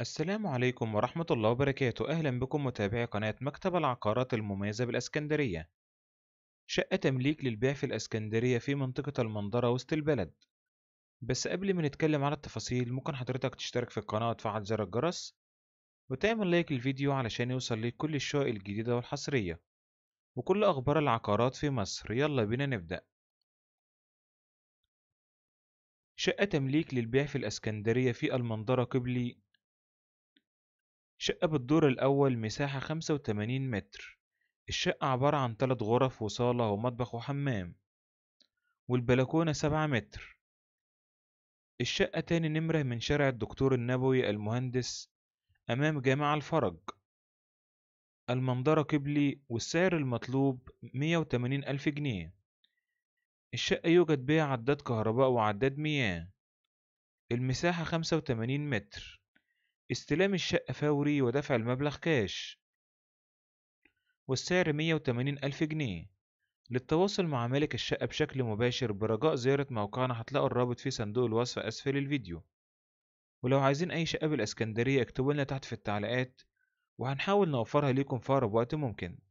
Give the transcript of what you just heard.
السلام عليكم ورحمة الله وبركاته أهلا بكم متابعي قناة مكتب العقارات المميزة بالأسكندرية شقة تمليك للبيع في الأسكندرية في منطقة المنظرة وسط البلد بس قبل ما نتكلم على التفاصيل ممكن حضرتك تشترك في القناة وتفعل زر الجرس وتعمل لايك للفيديو علشان يوصل ليك كل الشقق الجديدة والحصرية وكل أخبار العقارات في مصر يلا بينا نبدأ شقة تمليك للبيع في الأسكندرية في المنظرة قبلي شقة بالدور الأول مساحة خمسة وتمانين متر الشقة عبارة عن تلات غرف وصالة ومطبخ وحمام والبلكونة سبعة متر الشقة تاني نمرة من شارع الدكتور النبوي المهندس أمام جامع الفرج المنظرة قبلي والسعر المطلوب مية وتمانين ألف جنيه الشقة يوجد بها عداد كهرباء وعداد مياه المساحة خمسة وتمانين متر استلام الشقة فوري ودفع المبلغ كاش والسعر 180 ألف جنيه للتواصل مع مالك الشقة بشكل مباشر برجاء زيارة موقعنا هتلاقوا الرابط في صندوق الوصف أسفل الفيديو ولو عايزين أي شقة بالإسكندرية اكتبوا لنا تحت في التعليقات وهنحاول نوفرها ليكم في أقرب وقت ممكن